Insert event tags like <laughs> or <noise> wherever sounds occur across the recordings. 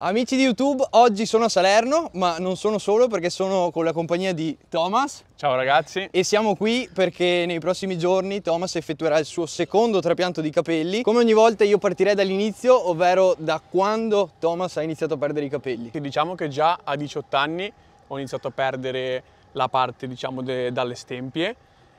Amici di YouTube, oggi sono a Salerno, ma non sono solo perché sono con la compagnia di Thomas. Ciao ragazzi. E siamo qui perché nei prossimi giorni Thomas effettuerà il suo secondo trapianto di capelli. Come ogni volta io partirei dall'inizio, ovvero da quando Thomas ha iniziato a perdere i capelli. Diciamo che già a 18 anni ho iniziato a perdere la parte diciamo dalle stempie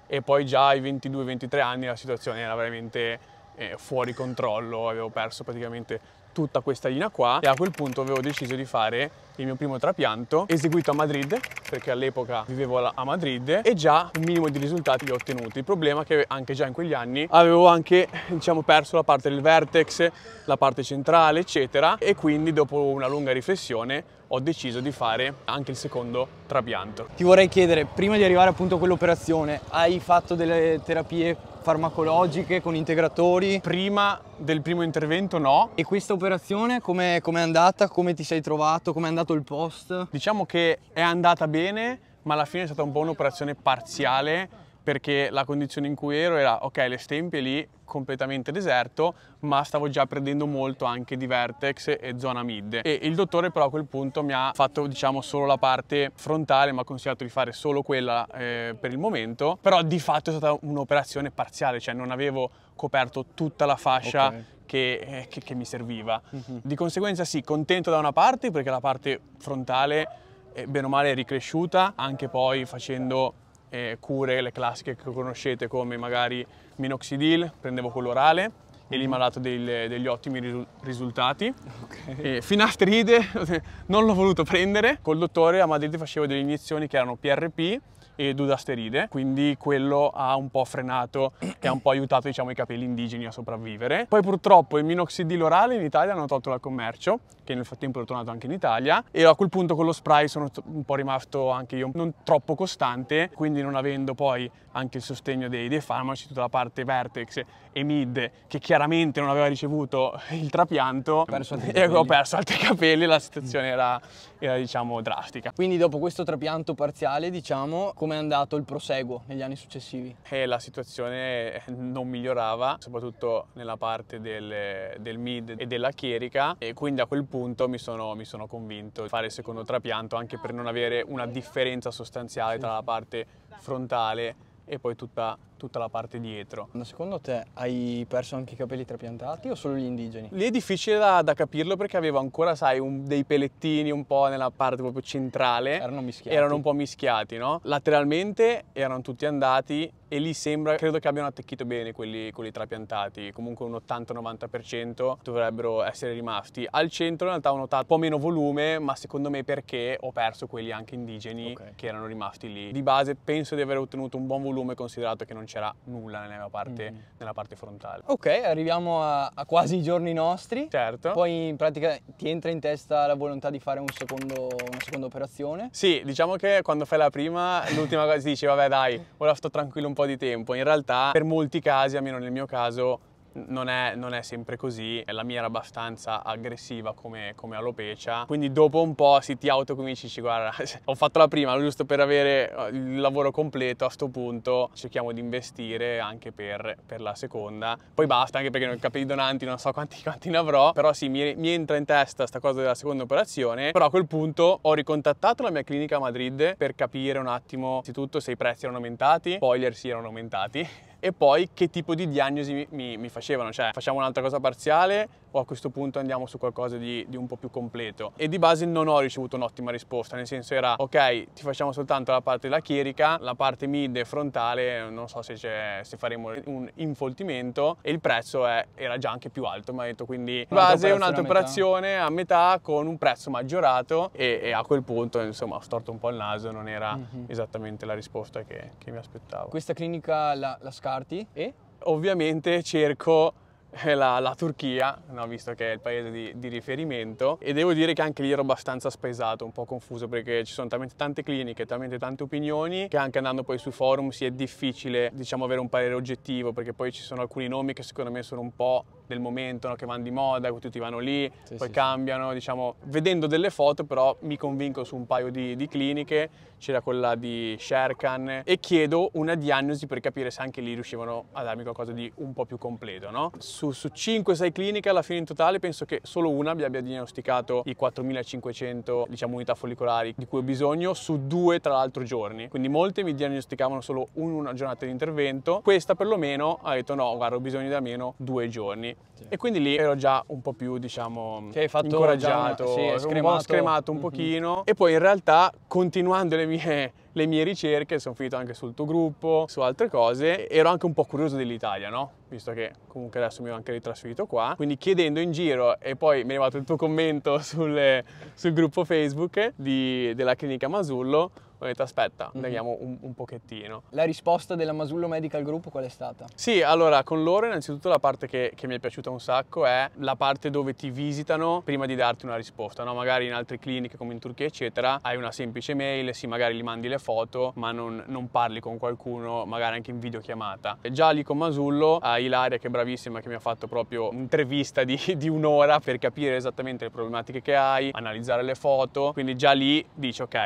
e poi già ai 22-23 anni la situazione era veramente eh, fuori controllo, avevo perso praticamente tutta questa linea qua e a quel punto avevo deciso di fare il mio primo trapianto eseguito a Madrid perché all'epoca vivevo a Madrid e già un minimo di risultati li ho ottenuti il problema è che anche già in quegli anni avevo anche diciamo perso la parte del vertex la parte centrale eccetera e quindi dopo una lunga riflessione ho deciso di fare anche il secondo trapianto ti vorrei chiedere prima di arrivare appunto a quell'operazione hai fatto delle terapie farmacologiche con integratori prima del primo intervento no e questa operazione come è andata come ti sei trovato come è andato il post diciamo che è andata bene ma alla fine è stata un po' un'operazione parziale perché la condizione in cui ero era ok le stempie lì completamente deserto ma stavo già prendendo molto anche di vertex e zona mid e il dottore però a quel punto mi ha fatto diciamo solo la parte frontale mi ha consigliato di fare solo quella eh, per il momento però di fatto è stata un'operazione parziale cioè non avevo coperto tutta la fascia okay. che, eh, che, che, mi serviva mm-hmm. di conseguenza sì contento da una parte perché la parte frontale eh, bene o male è ricresciuta anche poi facendo eh, cure, le classiche che conoscete come magari minoxidil, prendevo quello orale, e lì mi ha dato dei, degli ottimi risultati. Okay. finasteride <laughs> non l'ho voluto prendere. Col dottore a Madrid facevo delle iniezioni che erano PRP e dudasteride, quindi quello ha un po' frenato e ha un po' aiutato diciamo, i capelli indigeni a sopravvivere. Poi purtroppo il minoxidil orale in Italia l'hanno tolto dal commercio, che nel frattempo è tornato anche in Italia, e a quel punto con lo spray sono un po' rimasto anche io non troppo costante, quindi non avendo poi anche il sostegno dei, dei farmaci, tutta la parte vertex e mid, che chiaramente chiaramente non aveva ricevuto il trapianto perso e avevo perso altri <laughs> <laughs> capelli la situazione era, era, diciamo drastica. Quindi dopo questo trapianto parziale diciamo come è andato il proseguo negli anni successivi? E la situazione eh, non migliorava soprattutto nella parte del, del mid e della chierica e quindi a quel punto mi sono, mi sono convinto di fare il secondo trapianto anche per non avere una differenza sostanziale tra la parte frontale e poi tutta tutta la parte dietro. Ma secondo te hai perso anche i capelli trapiantati o solo gli indigeni? Lì è difficile da, da capirlo perché avevo ancora, sai, un, dei pelettini un po' nella parte proprio centrale. Erano mischiati. Erano un po' mischiati, no? Lateralmente erano tutti andati e lì sembra, credo che abbiano attecchito bene quelli, quelli trapiantati, comunque un 80-90% dovrebbero essere rimasti. Al centro in realtà ho notato un po' meno volume, ma secondo me perché ho perso quelli anche indigeni okay. che erano rimasti lì. Di base penso di aver ottenuto un buon volume considerato che non c'era nulla nella parte, mm. nella parte, frontale. Ok, arriviamo a, a, quasi i giorni nostri. Certo. Poi in pratica ti entra in testa la volontà di fare un secondo, una seconda operazione? Sì, diciamo che quando fai la prima, <laughs> l'ultima cosa si dice vabbè dai, ora sto tranquillo un po' di tempo. In realtà per molti casi, almeno nel mio caso, non è, non è, sempre così, la mia era abbastanza aggressiva come, come alopecia, quindi dopo un po' si ti autoconvinci, dici guarda, <laughs> ho fatto la prima giusto per avere eh, il lavoro completo, a questo punto cerchiamo di investire anche per, per, la seconda, poi basta anche perché i capelli donanti non so quanti, <laughs> quanti ne avrò, però sì, mi, mi entra in testa sta cosa della seconda operazione, però a quel punto ho ricontattato la mia clinica a Madrid per capire un attimo, innanzitutto se i prezzi erano aumentati, spoiler sì erano aumentati, <laughs> e poi che tipo di diagnosi mi, mi facevano, cioè facciamo un'altra cosa parziale o a questo punto andiamo su qualcosa di, di, un po' più completo. E di base non ho ricevuto un'ottima risposta, nel senso era ok, ti facciamo soltanto la parte della chierica, la parte mid e frontale, non so se, se faremo un infoltimento e il prezzo è, era già anche più alto, mi ha detto quindi un'altra base un'altra operazione a metà con un prezzo maggiorato e, e, a quel punto insomma ho storto un po' il naso, non era mm-hmm. esattamente la risposta che, che, mi aspettavo. Questa clinica la, la scala McCarthy e ovviamente cerco eh, la, la Turchia, no? visto che è il paese di, di, riferimento e devo dire che anche lì ero abbastanza spesato, un po' confuso perché ci sono talmente tante cliniche, talmente tante opinioni che anche andando poi su forum si è difficile diciamo avere un parere oggettivo perché poi ci sono alcuni nomi che secondo me sono un po' del momento no? che vanno di moda, tutti vanno lì, sì, poi sì, cambiano, sì. diciamo, vedendo delle foto però mi convinco su un paio di, di cliniche, c'era quella di Sherkan e chiedo una diagnosi per capire se anche lì riuscivano a darmi qualcosa di un po' più completo, no? Su, su 5-6 cliniche alla fine in totale penso che solo una mi abbia diagnosticato i 4500 diciamo, unità follicolari di cui ho bisogno su due tra l'altro giorni, quindi molte mi diagnosticavano solo una giornata di intervento, questa perlomeno ha detto no, guarda ho bisogno di almeno due giorni e quindi lì ero già un po' più, diciamo, che hai fatto incoraggiato, una, sì, un scremato. po' scremato un mm-hmm. pochino. E poi in realtà, continuando le mie, le mie ricerche, sono finito anche sul tuo gruppo, su altre cose, ero anche un po' curioso dell'Italia, no? Visto che comunque adesso mi ho anche ritrasferito qua. Quindi chiedendo in giro, e poi mi è arrivato il tuo commento <laughs> sul, sul gruppo Facebook di, della clinica Masullo, ho detto aspetta, mm-hmm. vediamo un, un, pochettino. La risposta della Masullo Medical Group qual è stata? Sì, allora con loro innanzitutto la parte che, che mi è piaciuta un sacco è la parte dove ti visitano prima di darti una risposta, no? magari in altre cliniche come in Turchia eccetera hai una semplice mail, sì magari gli mandi le foto ma non, non parli con qualcuno, magari anche in videochiamata. E già lì con Masullo, a Ilaria che è bravissima che mi ha fatto proprio un'intervista di, di un'ora per capire esattamente le problematiche che hai, analizzare le foto, quindi già lì dici ok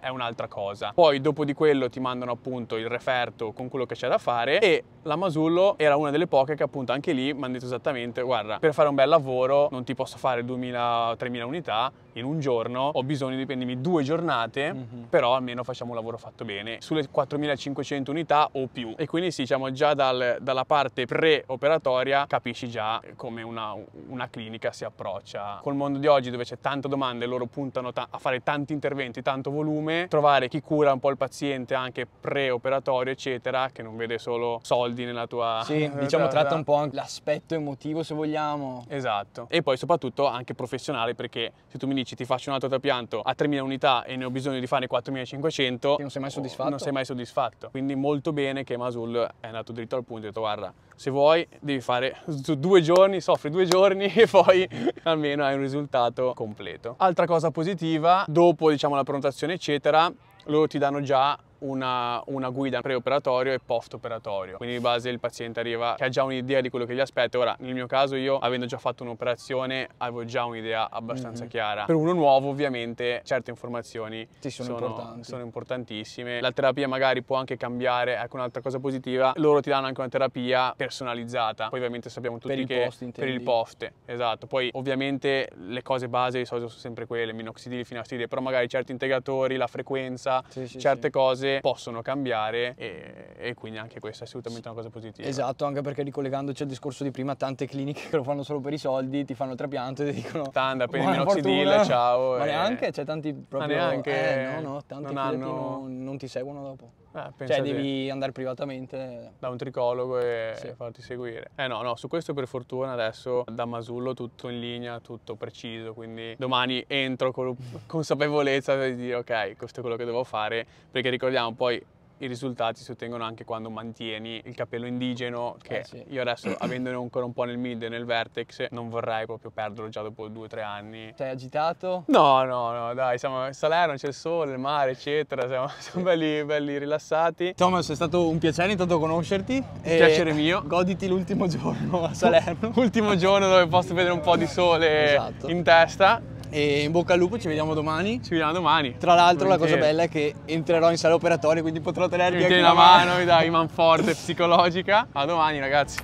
è un'altra cosa. Poi dopo di quello ti mandano appunto il referto con quello che c'è da fare e la Masullo era una delle poche che appunto anche lì mi hanno detto esattamente guarda per fare un bel lavoro non ti posso fare 2000-3000 unità in un giorno, ho bisogno di prendermi due giornate, mm-hmm. però almeno facciamo un lavoro fatto bene, sulle 4500 unità o più. E quindi sì, diciamo già dal, dalla parte pre-operatoria capisci già come una, una, clinica si approccia. Col mondo di oggi dove c'è tanta domanda e loro puntano ta- a fare tanti interventi, tanto volume, fiume, trovare chi cura un po' il paziente anche pre-operatorio, eccetera, che non vede solo soldi nella tua... Sì, <laughs> diciamo esatto, tratta esatto. un po' anche l'aspetto emotivo se vogliamo. Esatto. E poi soprattutto anche professionale perché se tu mi dici ti faccio un altro trapianto a 3.000 unità e ne ho bisogno di fare 4.500... non sei mai oh, soddisfatto. Non sei mai soddisfatto. Quindi molto bene che Masul è andato dritto al punto e ha detto guarda se vuoi devi fare due giorni, soffri due giorni <laughs> e poi almeno hai un risultato completo. Altra cosa positiva, dopo diciamo la prenotazione eccetera, loro ti danno già una, una guida preoperatorio e post-operatorio. Quindi di base il paziente arriva che ha già un'idea di quello che gli aspetta. Ora, nel mio caso io, avendo già fatto un'operazione, avevo già un'idea abbastanza mm-hmm. chiara. Per uno nuovo, ovviamente, certe informazioni sì, sono, sono, sono, importantissime. La terapia magari può anche cambiare, ecco un'altra cosa positiva, loro ti danno anche una terapia personalizzata. Poi ovviamente sappiamo tutti per che post, per il post, esatto. Poi ovviamente le cose base di solito sono sempre quelle, minoxidili, finastili, però magari certi integratori, la frequenza, sì, sì, certe cose cose possono cambiare e, e quindi anche questa è assolutamente una cosa positiva. Esatto, anche perché ricollegandoci al discorso di prima, tante cliniche <laughs> che lo fanno solo per i soldi, ti fanno il trapianto e ti dicono... Tanda, prendi minoxidil, ciao. Ma e... neanche, c'è tanti proprio... Ma neanche... Eh, no, no, tanti non, hanno... non, non ti seguono dopo. Eh, cioè devi andare privatamente eh. da un tricologo e sì. farti seguire. Eh no, no, su questo per fortuna adesso da Masullo tutto in linea, tutto preciso, quindi domani entro con <laughs> consapevolezza di dire ok, questo è quello che devo fare, perché ricordiamo poi i risultati si ottengono anche quando mantieni il capello indigeno che eh sì. io adesso <clears throat> avendone ancora un po' nel mid e nel vertex non vorrei proprio perderlo già dopo due o tre anni. Sei agitato? No, no, no, dai, siamo a Salerno, c'è il sole, il mare, eccetera, siamo, <laughs> siamo belli, belli rilassati. Thomas, è stato un piacere intanto conoscerti. E piacere mio. Goditi l'ultimo giorno a Salerno. <laughs> Ultimo giorno dove posso vedere un po' di sole esatto. in testa e in bocca al lupo, ci vediamo domani. Ci vediamo domani. Tra l'altro la cosa bella è che entrerò in sala operatoria, quindi potrò tenervi anche una mano, mano. mi dai manforte <laughs> psicologica. A domani ragazzi.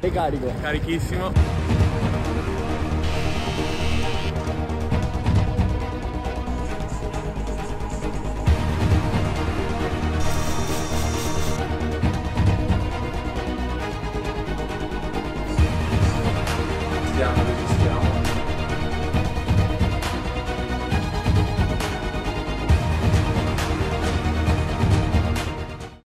E carico. Carichissimo.